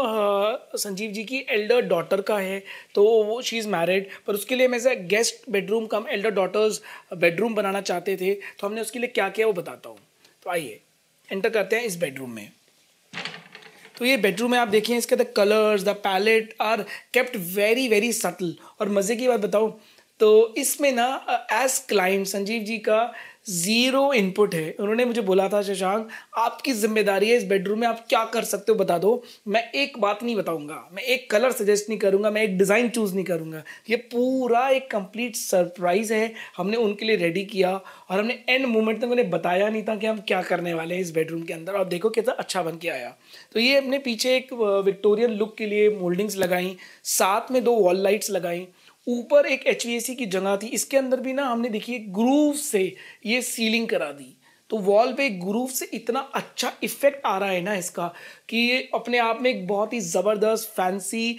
संजीव जी की एल्डर डॉटर का है तो वो शी इज़ मैरिड पर उसके लिए मैं guest bedroom cum elder daughters bedroom बनाना चाहते थे तो हमने उसके लिए क्या किया वो बताता हूँ तो आइए एंटर करते हैं इस बेडरूम में तो ये बेडरूम में आप देखिए इसके the colours the palette are kept very very subtle और मज़े की बात बताऊँ तो इसमें ना एज क्लाइंट संजीव जी का ज़ीरो इनपुट है उन्होंने मुझे बोला था शशांक आपकी जिम्मेदारी है इस बेडरूम में आप क्या कर सकते हो बता दो मैं एक बात नहीं बताऊंगा मैं एक कलर सजेस्ट नहीं करूंगा मैं एक डिज़ाइन चूज़ नहीं करूंगा ये पूरा एक कंप्लीट सरप्राइज़ है हमने उनके लिए रेडी किया और हमने एंड मोमेंट तक उन्हें बताया नहीं था कि हम क्या करने वाले हैं इस बेडरूम के अंदर और देखो कितना अच्छा बन के आया तो ये हमने पीछे एक विक्टोरियन लुक के लिए मोल्डिंग्स लगाई साथ में दो वॉल लाइट्स लगाई ऊपर एक एच की जगह थी इसके अंदर भी ना हमने देखिए ग्रूव से ये सीलिंग करा दी तो वॉल पे ग्रूव से इतना अच्छा इफेक्ट आ रहा है ना इसका कि ये अपने आप में एक बहुत ही ज़बरदस्त फैंसी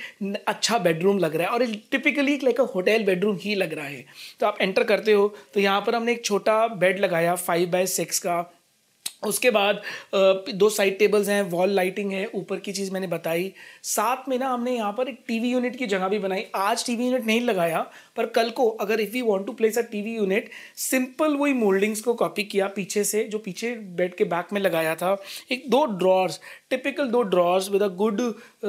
अच्छा बेडरूम लग रहा है और typically like a hotel bedroom ही लग रहा है तो आप एंटर करते हो तो यहाँ पर हमने एक छोटा बेड लगाया फाइव बाय सिक्स का उसके बाद दो साइड टेबल्स हैं वॉल लाइटिंग है ऊपर की चीज़ मैंने बताई साथ में ना हमने यहाँ पर एक टीवी यूनिट की जगह भी बनाई आज टीवी यूनिट नहीं लगाया पर कल को अगर if you want to place a TV unit simple वही मोल्डिंग्स को कॉपी किया पीछे से जो पीछे बेड के बैक में लगाया था एक दो ड्रॉर्स टिपिकल दो drawers with a good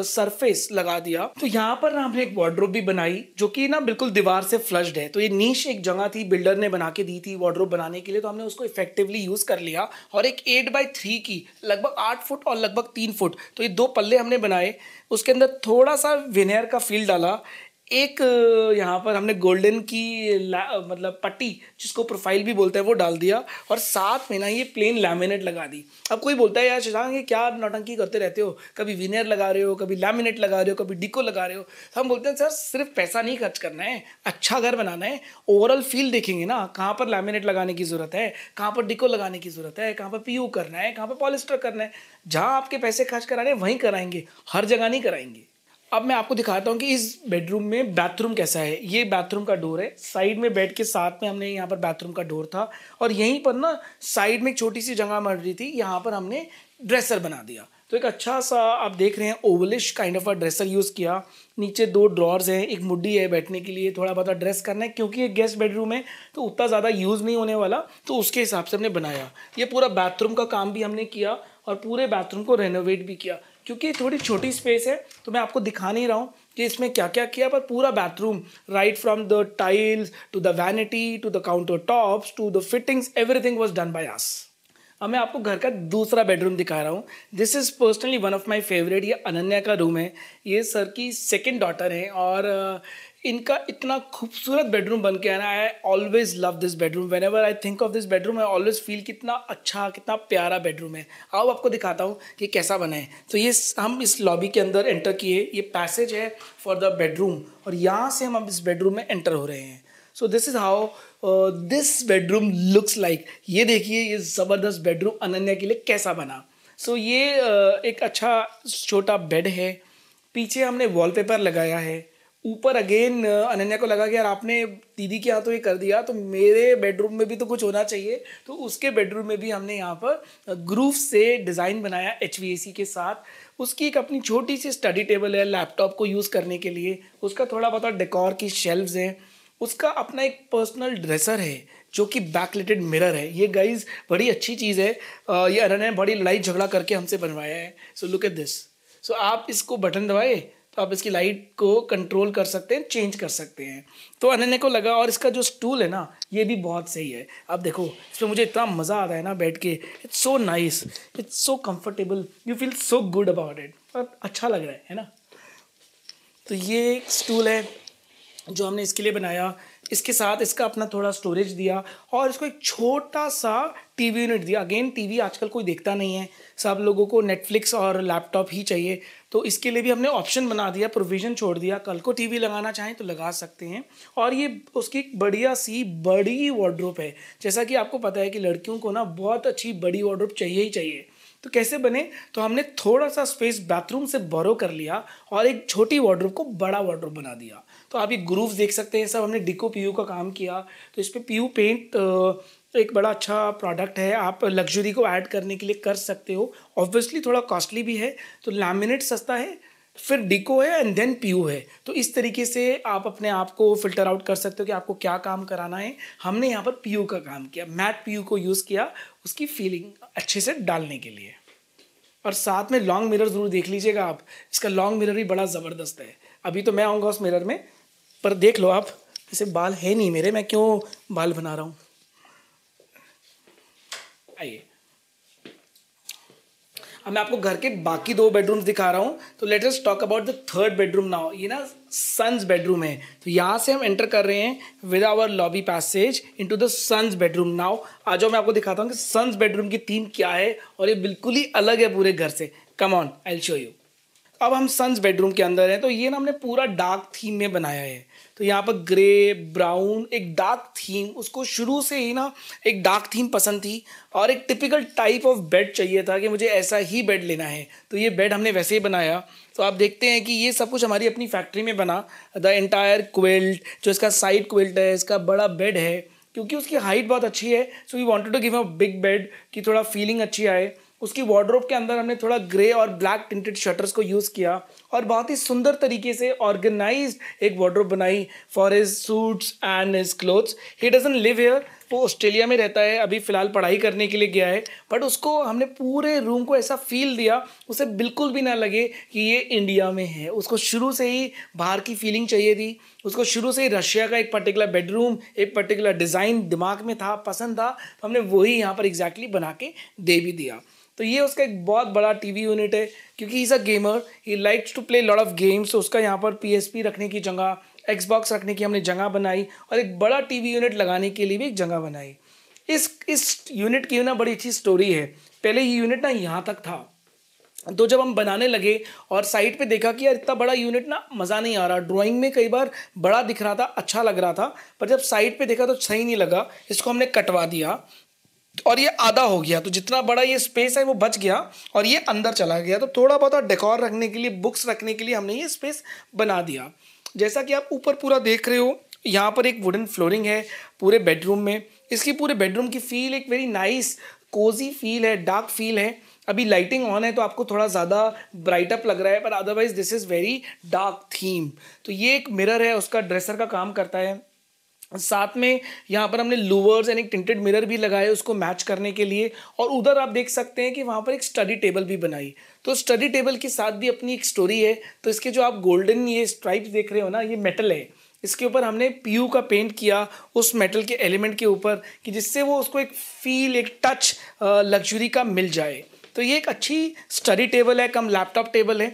surface लगा दिया तो यहाँ पर हमने एक वार्ड्रोप भी बनाई जो कि ना बिल्कुल दीवार से फ्लश्ड है तो ये नीच एक जगह थी बिल्डर ने बना के दी थी वार्ड्रोप बनाने के लिए तो हमने उसको इफेक्टिवली यूज़ कर लिया और एक एट बाई थ्री की लगभग आठ फुट और लगभग तीन फुट तो ये दो पल्ले हमने बनाए उसके अंदर थोड़ा सा विनेयर का फील डाला एक यहाँ पर हमने गोल्डन की मतलब पट्टी जिसको प्रोफाइल भी बोलते हैं वो डाल दिया और साथ में ना ये प्लेन लैमिनेट लगा दी अब कोई बोलता है यार शशांक ये क्या नौटंकी करते रहते हो कभी विनियर लगा रहे हो कभी लैमिनेट लगा रहे हो कभी डिको लगा रहे हो तो हम बोलते हैं सर सिर्फ पैसा नहीं खर्च करना है अच्छा घर बनाना है ओवरऑल फील देखेंगे ना कहाँ पर लैमिनेट लगाने की ज़रूरत है कहाँ पर डिको लगाने की ज़रूरत है कहाँ पर पी करना है कहाँ पर पॉलिस्टर करना है जहाँ आपके पैसे खर्च कराने वहीं कराएंगे हर जगह नहीं कराएंगे अब मैं आपको दिखाता हूँ कि इस बेडरूम में बाथरूम कैसा है ये बाथरूम का डोर है साइड में बेड के साथ में हमने यहाँ पर बाथरूम का डोर था और यहीं पर ना साइड में एक छोटी सी जगह मर रही थी यहाँ पर हमने ड्रेसर बना दिया तो एक अच्छा सा आप देख रहे हैं ovalish kind of a dresser use किया नीचे दो ड्रॉर्स हैं एक मुड्डी है बैठने के लिए थोड़ा बहुत ड्रेस करना है क्योंकि ये गेस्ट बेडरूम है तो उतना ज़्यादा यूज़ नहीं होने वाला तो उसके हिसाब से हमने बनाया ये पूरा बाथरूम का काम भी हमने किया और पूरे बाथरूम को रेनोवेट भी किया क्योंकि थोड़ी छोटी स्पेस है तो मैं आपको दिखा नहीं रहा हूँ कि इसमें क्या क्या किया पर पूरा bathroom right from the tiles to the vanity to the counter tops to the fittings everything was done by us अब मैं आपको घर का दूसरा बेडरूम दिखा रहा हूँ this is personally one of my favourite ये अनन्या का रूम है ये सर की सेकेंड डॉटर है और इनका इतना खूबसूरत बेडरूम बन के आना I always love this bedroom whenever I think of this bedroom I always feel कितना अच्छा कितना प्यारा बेडरूम है आओ आपको दिखाता हूँ कि कैसा बना है तो ये हम इस लॉबी के अंदर एंटर किए ये पैसेज है फॉर द बेडरूम और यहाँ से हम अब इस बेडरूम में एंटर हो रहे हैं so this is how this bedroom looks like ये देखिए ये ज़बरदस्त बेडरूम अनन्या के लिए कैसा बना सो so, ये uh, एक अच्छा छोटा बेड है पीछे हमने वॉलपेपर लगाया है ऊपर अगेन अनन्या को लगा कि यार आपने दीदी के यहाँ तो ये कर दिया तो मेरे बेडरूम में भी तो कुछ होना चाहिए तो उसके बेडरूम में भी हमने यहाँ पर ग्रूफ से डिज़ाइन बनाया एच के साथ उसकी एक अपनी छोटी सी स्टडी टेबल है लैपटॉप को यूज़ करने के लिए उसका थोड़ा बहुत डेकोर की शेल्व्स हैं उसका अपना एक पर्सनल ड्रेसर है जो कि बैकलेटेड मिरर है ये गाइज बड़ी अच्छी चीज़ है ये अनन्या बड़ी लड़ाई झगड़ा करके हमसे बनवाया है so look at this so आप इसको बटन दबाए तो आप इसकी लाइट को कंट्रोल कर सकते हैं चेंज कर सकते हैं तो अनन्या को लगा और इसका जो स्टूल है ना ये भी बहुत सही है आप देखो इसमें मुझे इतना मज़ा आ रहा है ना बैठ के it's so nice it's so comfortable you feel so good about it और अच्छा लग रहा है है ना तो ये एक स्टूल है जो हमने इसके लिए बनाया इसके साथ इसका अपना थोड़ा स्टोरेज दिया और इसको एक छोटा सा टीवी यूनिट दिया अगेन टीवी आजकल कोई देखता नहीं है सब लोगों को नेटफ्लिक्स और लैपटॉप ही चाहिए तो इसके लिए भी हमने ऑप्शन बना दिया प्रोविज़न छोड़ दिया कल को टीवी लगाना चाहें तो लगा सकते हैं और ये उसकी एक बढ़िया सी बड़ी वार्ड्रोप है जैसा कि आपको पता है कि लड़कियों को ना बहुत अच्छी बड़ी वार्ड्रोप चाहिए ही चाहिए तो कैसे बने तो हमने थोड़ा सा स्पेस बाथरूम से बरो कर लिया और एक छोटी वार्ड्रोप को बड़ा वार्ड्रोप बना दिया तो आप ये ग्रूव देख सकते हैं सब हमने डिको पी का काम किया तो इस पर पी पेंट एक बड़ा अच्छा प्रोडक्ट है आप लग्जरी को ऐड करने के लिए कर सकते हो ऑब्वियसली थोड़ा कॉस्टली भी है तो लैमिनेट सस्ता है फिर डिको है एंड देन पी है तो इस तरीके से आप अपने आप को फिल्टर आउट कर सकते हो कि आपको क्या काम कराना है हमने यहाँ पर पी का काम किया मैट पी को यूज़ किया उसकी फीलिंग अच्छे से डालने के लिए और साथ में लॉन्ग मिरर ज़रूर देख लीजिएगा आप इसका लॉन्ग मिरर भी बड़ा ज़बरदस्त है अभी तो मैं आऊँगा उस मिरर में पर देख लो आप ऐसे बाल है नहीं मेरे मैं क्यों बाल बना रहा हूँ आइए अब मैं आपको घर के बाकी दो बेडरूम्स दिखा रहा हूँ तो let us talk about the third bedroom now ये ना सन्स बेडरूम है तो यहाँ से हम एंटर कर रहे हैं with our lobby passage into the sons bedroom now आज मैं आपको दिखाता हूँ कि सन्स बेडरूम की थीम क्या है और ये बिल्कुल ही अलग है पूरे घर से come on I show you अब हम सन्स बेडरूम के अंदर हैं तो ये ना हमने पूरा डार्क थीम में बनाया है तो यहाँ पर ग्रे ब्राउन एक डार्क थीम उसको शुरू से ही ना एक डार्क थीम पसंद थी और एक टिपिकल टाइप ऑफ बेड चाहिए था कि मुझे ऐसा ही बेड लेना है तो ये बेड हमने वैसे ही बनाया तो आप देखते हैं कि ये सब कुछ हमारी अपनी फैक्ट्री में बना द एंटायर क्वेल्ट जो इसका साइड क्वेल्ट है इसका बड़ा बेड है क्योंकि उसकी हाइट बहुत अच्छी है so we wanted to give a big bed कि थोड़ा फीलिंग अच्छी आए उसकी वार्ड्रोप के अंदर हमने थोड़ा ग्रे और ब्लैक टिंटेड शटर्स को यूज़ किया और बहुत ही सुंदर तरीके से ऑर्गेनाइज एक वार्ड्रोप बनाई for his suits and his clothes he doesn't live here वो ऑस्ट्रेलिया में रहता है अभी फ़िलहाल पढ़ाई करने के लिए गया है बट उसको हमने पूरे रूम को ऐसा फील दिया उसे बिल्कुल भी ना लगे कि ये इंडिया में है उसको शुरू से ही बाहर की फीलिंग चाहिए थी उसको शुरू से ही रशिया का एक पर्टिकुलर बेडरूम एक पर्टिकुलर डिज़ाइन दिमाग में था पसंद था तो हमने वही यहाँ पर एग्जैक्टली exactly बना के दे भी दिया तो ये उसका एक बहुत बड़ा टीवी यूनिट है क्योंकि is a gamer he likes to play lot of games तो उसका यहाँ पर पीएसपी रखने की जगह एक्सबॉक्स रखने की हमने जगह बनाई और एक बड़ा टीवी यूनिट लगाने के लिए भी एक जगह बनाई इस इस यूनिट की ना बड़ी अच्छी स्टोरी है पहले ये यूनिट ना यहाँ तक था तो जब हम बनाने लगे और साइट पे देखा कि यार इतना बड़ा यूनिट ना मज़ा नहीं आ रहा ड्राइंग में कई बार बड़ा दिख रहा था अच्छा लग रहा था पर जब साइट पे देखा तो सही नहीं लगा इसको हमने कटवा दिया और ये आधा हो गया तो जितना बड़ा ये स्पेस है वो बच गया और ये अंदर चला गया तो थोड़ा बहुत डेकोर रखने के लिए बुक्स रखने के लिए हमने ये स्पेस बना दिया जैसा कि आप ऊपर पूरा देख रहे हो यहाँ पर एक वुडन फ्लोरिंग है पूरे बेडरूम में इसकी पूरे बेडरूम की फील एक वेरी नाइस कोजी फील है डार्क फील है अभी लाइटिंग ऑन है तो आपको थोड़ा ज़्यादा ब्राइट अप लग रहा है पर otherwise this is very dark theme तो ये एक मिरर है उसका ड्रेसर का काम करता है साथ में यहाँ पर हमने लूवर्स एंड एक टिंटेड मिरर भी लगाए उसको मैच करने के लिए और उधर आप देख सकते हैं कि वहाँ पर एक स्टडी टेबल भी बनाई तो स्टडी टेबल के साथ भी अपनी एक स्टोरी है तो इसके जो आप गोल्डन ये स्ट्राइप्स देख रहे हो ना ये मेटल है इसके ऊपर हमने पीयू का पेंट किया उस मेटल के एलिमेंट के ऊपर कि जिससे वो उसको एक फील एक टच लग्जरी का मिल जाए तो ये एक अच्छी स्टडी टेबल है कम लैपटॉप टेबल है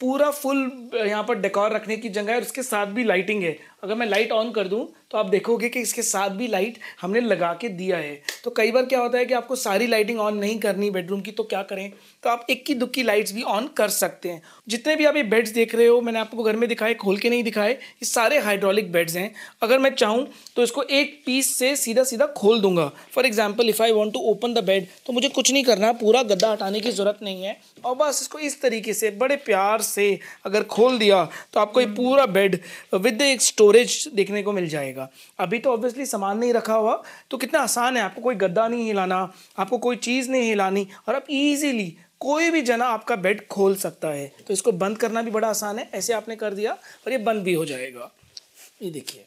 पूरा फुल यहाँ पर डेकोर रखने की जगह है और उसके साथ भी लाइटिंग है अगर मैं लाइट ऑन कर दूँ तो आप देखोगे कि इसके साथ भी लाइट हमने लगा के दिया है तो कई बार क्या होता है कि आपको सारी लाइटिंग ऑन नहीं करनी बेडरूम की तो क्या करें तो आप इक्की दुक्की लाइट्स भी ऑन कर सकते हैं जितने भी आप ये बेड्स देख रहे हो मैंने आपको घर में दिखाए खोल के नहीं दिखाए ये सारे हाइड्रोलिक बेड्स हैं अगर मैं चाहूँ तो इसको एक पीस से सीधा सीधा खोल दूंगा for example if I want to open the bed तो मुझे कुछ नहीं करना पूरा गद्दा हटाने की ज़रूरत नहीं है और बस इसको इस तरीके से बड़े प्यार से अगर खोल दिया तो आपको ये पूरा बेड विद एक स्टोरेज देखने को मिल जाएगा जाएगा अभी तो ऑब्वियसली सामान नहीं रखा हुआ तो कितना आसान है आपको कोई गद्दा नहीं हिलाना आपको कोई चीज़ नहीं हिलानी और आप ईजीली कोई भी जना आपका बेड खोल सकता है तो इसको बंद करना भी बड़ा आसान है ऐसे आपने कर दिया और ये बंद भी हो जाएगा ये देखिए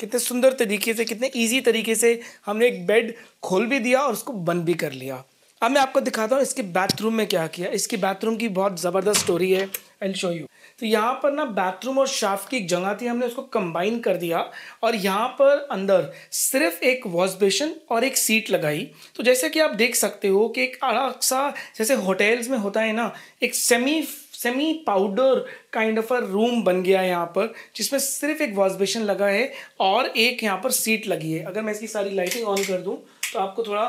कितने सुंदर तरीके से कितने इजी तरीके से हमने एक बेड खोल भी दिया और उसको बंद भी कर लिया अब मैं आपको दिखाता हूँ इसके बाथरूम में क्या किया इसकी बाथरूम की बहुत ज़बरदस्त स्टोरी है आई शो यू तो यहाँ पर ना बाथरूम और शाफ की एक जगह थी हमने उसको कंबाइन कर दिया और यहाँ पर अंदर सिर्फ एक वॉश बेसन और एक सीट लगाई तो जैसे कि आप देख सकते हो कि एक अलग जैसे होटल्स में होता है ना एक semi semi powder kind of a room बन गया है यहाँ पर जिसमें सिर्फ एक वॉश बेसन लगा है और एक यहाँ पर सीट लगी है अगर मैं इसकी सारी लाइटिंग ऑन कर दूँ तो आपको थोड़ा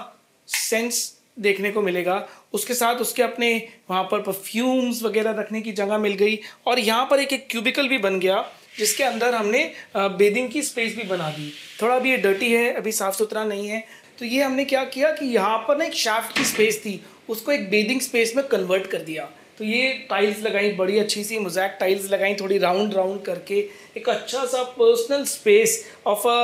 सेंस देखने को मिलेगा उसके साथ उसके अपने वहाँ पर परफ्यूम्स वगैरह रखने की जगह मिल गई और यहाँ पर एक एक क्यूबिकल भी बन गया जिसके अंदर हमने बेदिंग की स्पेस भी बना दी थोड़ा अभी ये डर्टी है अभी साफ़ सुथरा नहीं है तो ये हमने क्या किया कि यहाँ पर ना एक शाफ्ट की स्पेस थी उसको एक बेदिंग स्पेस में कन्वर्ट कर दिया तो ये टाइल्स लगाई बड़ी अच्छी सी मोजैक टाइल्स लगाई थोड़ी राउंड राउंड करके एक अच्छा सा personal space of a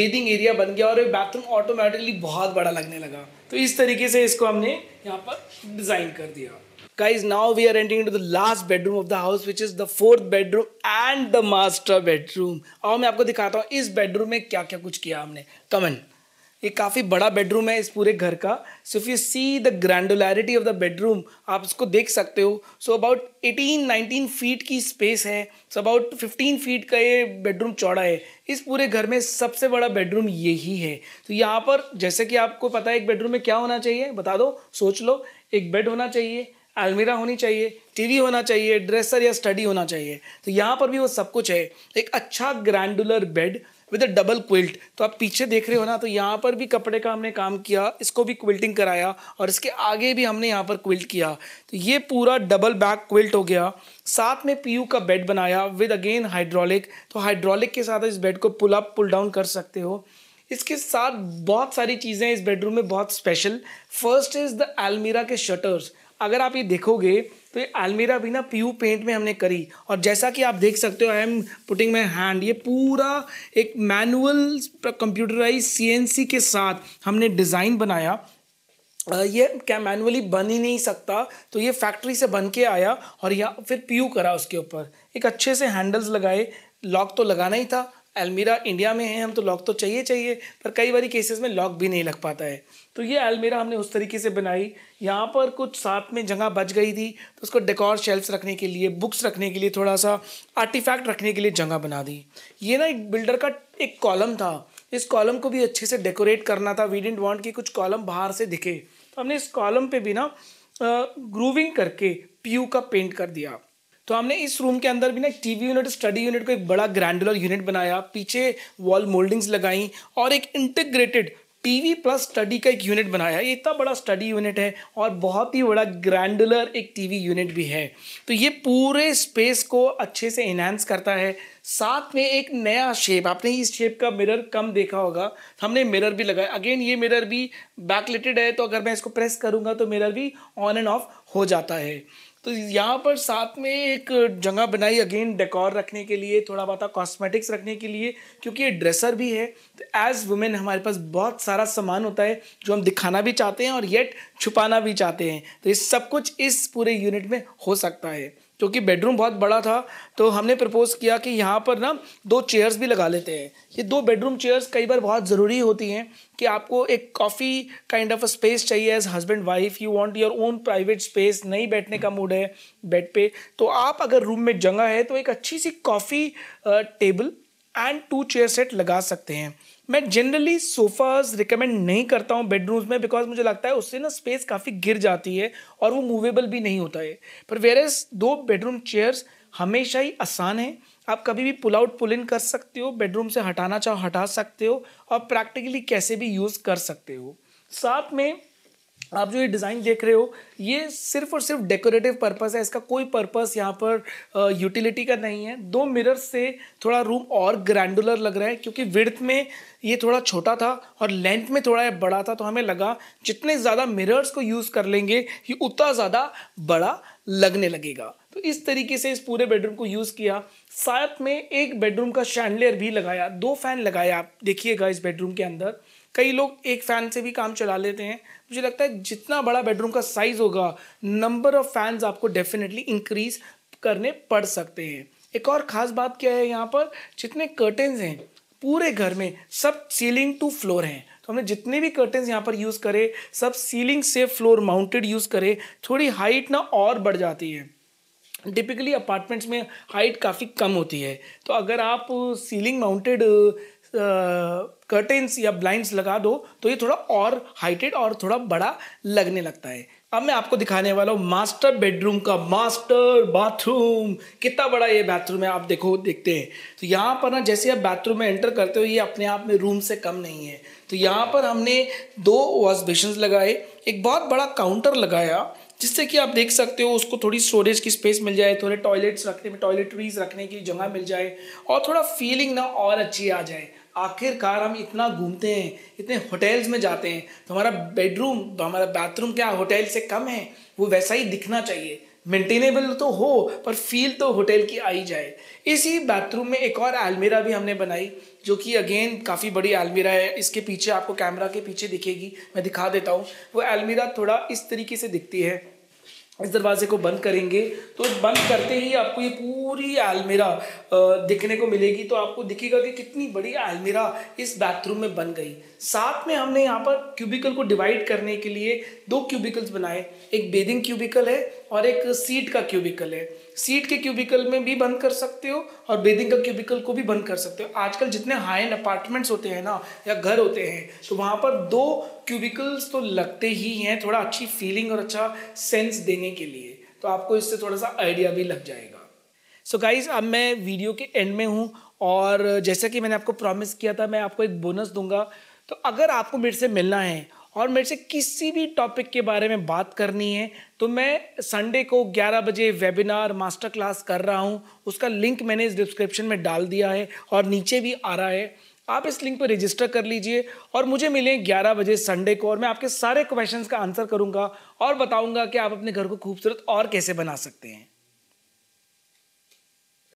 bathing area बन गया और ये बाथरूम ऑटोमेटिकली बहुत बड़ा लगने लगा तो इस तरीके से इसको हमने यहाँ पर डिज़ाइन कर दिया guys now we are entering into the last bedroom of the house which is the fourth bedroom and the master bedroom और मैं आपको दिखाता हूँ इस bedroom में क्या क्या कुछ किया हमने कमन ये काफ़ी बड़ा बेडरूम है इस पूरे घर का so if you see the granularity of the bedroom आप इसको देख सकते हो सो अबाउट 18 19 फीट की स्पेस है सो अबाउट 15 फीट का ये बेडरूम चौड़ा है इस पूरे घर में सबसे बड़ा बेडरूम यही है तो so, यहाँ पर जैसे कि आपको पता है एक बेडरूम में क्या होना चाहिए बता दो सोच लो एक बेड होना चाहिए अलमीरा होनी चाहिए टीवी होना चाहिए ड्रेसर या स्टडी होना चाहिए तो यहाँ पर भी वो सब कुछ है एक अच्छा granular bed with a double quilt तो आप पीछे देख रहे हो ना तो यहाँ पर भी कपड़े का हमने काम किया इसको भी क्विल्टिंग कराया और इसके आगे भी हमने यहाँ पर क्विल्ट किया तो ये पूरा डबल बैक क्विल्ट हो गया साथ में पीयू का बेड बनाया विद अगेन हाइड्रोलिक तो हाइड्रोलिक के साथ इस बेड को पुल अप पुल डाउन कर सकते हो इसके साथ बहुत सारी चीज़ें इस बेडरूम में बहुत स्पेशल फर्स्ट इज़ द अलमीरा के शटर्स अगर आप ये देखोगे तो ये अलमीरा भी ना प्यू पेंट में हमने करी और जैसा कि आप देख सकते हो I am putting my hand ये पूरा एक मैनुअल कंप्यूटराइज सीएनसी के साथ हमने डिज़ाइन बनाया ये क्या मैनुअली बन ही नहीं सकता तो ये फैक्ट्री से बन के आया और यह फिर प्यू करा उसके ऊपर एक अच्छे से हैंडल्स लगाए लॉक तो लगाना ही था अलमीरा इंडिया में है हम तो लॉक तो चाहिए चाहिए पर कई बार केसेस में लॉक भी नहीं लग पाता है तो ये अलमीरा हमने उस तरीके से बनाई यहाँ पर कुछ साथ में जगह बच गई थी तो उसको डेकोर शेल्फ्स रखने के लिए बुक्स रखने के लिए थोड़ा सा आर्टिफैक्ट रखने के लिए जगह बना दी ये ना एक बिल्डर का एक कॉलम था इस कॉलम को भी अच्छे से डेकोरेट करना था वी डेंट वॉन्ट कि कुछ कॉलम बाहर से दिखे तो हमने इस कॉलम पर भी ना ग्रूविंग करके प्यू का पेंट कर दिया तो हमने इस रूम के अंदर भी ना टीवी यूनिट स्टडी यूनिट को एक बड़ा ग्रैंडुलर यूनिट बनाया पीछे वॉल मोल्डिंग्स लगाई और एक इंटीग्रेटेड टीवी प्लस स्टडी का एक यूनिट बनाया ये इतना बड़ा स्टडी यूनिट है और बहुत ही बड़ा ग्रैंडुलर एक टीवी यूनिट भी है तो ये पूरे स्पेस को अच्छे से इन्हांस करता है साथ में एक नया शेप आपने इस शेप का मिरर कम देखा होगा हमने मिरर भी लगाया अगेन ये मिरर भी बैकलेटेड है तो अगर मैं इसको प्रेस करूँगा तो मिरर भी ऑन एंड ऑफ हो जाता है तो यहाँ पर साथ में एक जगह बनाई अगेन डेकोर रखने के लिए थोड़ा बहुत कॉस्मेटिक्स रखने के लिए क्योंकि ये ड्रेसर भी है तो एज वुमेन हमारे पास बहुत सारा सामान होता है जो हम दिखाना भी चाहते हैं और येट छुपाना भी चाहते हैं तो ये सब कुछ इस पूरे यूनिट में हो सकता है क्योंकि बेडरूम बहुत बड़ा था तो हमने प्रपोज़ किया कि यहाँ पर ना दो चेयर्स भी लगा लेते हैं ये दो बेडरूम चेयर्स कई बार बहुत ज़रूरी होती हैं कि आपको एक कॉफ़ी काइंड ऑफ स्पेस चाहिए as husband wife you want your own private space नहीं बैठने का मूड है बेड पे तो आप अगर रूम में जगह है तो एक अच्छी सी coffee table and two chair set लगा सकते हैं मैं जनरली सोफ़ाज रिकमेंड नहीं करता हूँ बेडरूम्स में बिकॉज मुझे लगता है उससे ना स्पेस काफ़ी गिर जाती है और वो मूवेबल भी नहीं होता है पर वेर दो बेडरूम चेयर्स हमेशा ही आसान है आप कभी भी पुल आउट पुल इन कर सकते हो बेडरूम से हटाना चाहो हटा सकते हो और प्रैक्टिकली कैसे भी यूज़ कर सकते हो साथ में आप जो ये डिज़ाइन देख रहे हो ये सिर्फ और सिर्फ डेकोरेटिव पर्पस है इसका कोई पर्पस यहाँ पर यूटिलिटी का नहीं है दो मिरर्स से थोड़ा रूम और ग्रैंडुलर लग रहा है क्योंकि विड्थ में ये थोड़ा छोटा था और लेंथ में थोड़ा बड़ा था तो हमें लगा जितने ज़्यादा मिरर्स को यूज़ कर लेंगे ये उतना ज़्यादा बड़ा लगने लगेगा तो इस तरीके से इस पूरे बेडरूम को यूज़ किया साथ में एक बेडरूम का शैंडलेयर भी लगाया दो फैन लगाया आप देखिएगा इस बेडरूम के अंदर कई लोग एक फ़ैन से भी काम चला लेते हैं मुझे लगता है जितना बड़ा बेडरूम का साइज़ होगा नंबर ऑफ़ फैंस आपको डेफिनेटली इंक्रीज़ करने पड़ सकते हैं एक और ख़ास बात क्या है यहाँ पर जितने कर्टेंस हैं पूरे घर में सब सीलिंग टू फ्लोर हैं तो हमने जितने भी कर्टेंस यहाँ पर यूज़ करे सब सीलिंग से फ्लोर माउंटेड यूज़ करे थोड़ी हाइट ना और बढ़ जाती है टिपिकली अपार्टमेंट्स में हाइट काफ़ी कम होती है तो अगर आप सीलिंग माउंटेड कर्टेंस या ब्लाइंड्स लगा दो तो ये थोड़ा और हाइटेड और थोड़ा बड़ा लगने लगता है अब मैं आपको दिखाने वाला हूँ मास्टर बेडरूम का मास्टर बाथरूम कितना बड़ा ये बाथरूम है आप देखो देखते हैं तो यहाँ पर ना जैसे आप बाथरूम में एंटर करते हो ये अपने आप में रूम से कम नहीं है तो यहाँ पर हमने दो वॉश बेसन लगाए एक बहुत बड़ा काउंटर लगाया जिससे कि आप देख सकते हो उसको थोड़ी स्टोरेज की स्पेस मिल जाए थोड़े टॉयलेट्स रखने में टॉयलेटरीज रखने की जगह मिल जाए और थोड़ा फीलिंग ना और अच्छी आ जाए आखिरकार हम इतना घूमते हैं इतने होटल्स में जाते हैं तो हमारा बेडरूम तो हमारा बाथरूम क्या होटल से कम है वो वैसा ही दिखना चाहिए मेंटेनेबल तो हो पर फील तो होटल की आई जाए इसी बाथरूम में एक और आलमीरा भी हमने बनाई जो कि अगेन काफ़ी बड़ी आलमीरा है इसके पीछे आपको कैमरा के पीछे दिखेगी मैं दिखा देता हूँ वो आलमीरा थोड़ा इस तरीके से दिखती है इस दरवाजे को बंद करेंगे तो बंद करते ही आपको ये पूरी आलमीरा दिखने को मिलेगी तो आपको दिखेगा कि कितनी बड़ी आलमीरा इस बाथरूम में बन गई साथ में हमने यहाँ पर क्यूबिकल को डिवाइड करने के लिए दो क्यूबिकल्स बनाए एक बेदिंग क्यूबिकल है और एक सीट का क्यूबिकल है सीट के क्यूबिकल में भी बंद कर सकते हो और बेदिंग का क्यूबिकल को भी बंद कर सकते हो आजकल जितने हाई एंड अपार्टमेंट्स होते हैं ना या घर होते हैं तो वहाँ पर दो क्यूबिकल्स तो लगते ही हैं थोड़ा अच्छी फीलिंग और अच्छा सेंस देने के लिए तो आपको इससे थोड़ा सा आइडिया भी लग जाएगा सो so गाइज अब मैं वीडियो के एंड में हूँ और जैसा कि मैंने आपको प्रॉमिस किया था मैं आपको एक बोनस दूंगा तो अगर आपको मेरे से मिलना है और मेरे से किसी भी टॉपिक के बारे में बात करनी है तो मैं संडे को 11 बजे वेबिनार मास्टर क्लास कर रहा हूँ उसका लिंक मैंने इस डिस्क्रिप्शन में डाल दिया है और नीचे भी आ रहा है आप इस लिंक पर रजिस्टर कर लीजिए और मुझे मिलें 11 बजे संडे को और मैं आपके सारे क्वेश्चंस का आंसर करूँगा और बताऊँगा कि आप अपने घर को खूबसूरत और कैसे बना सकते हैं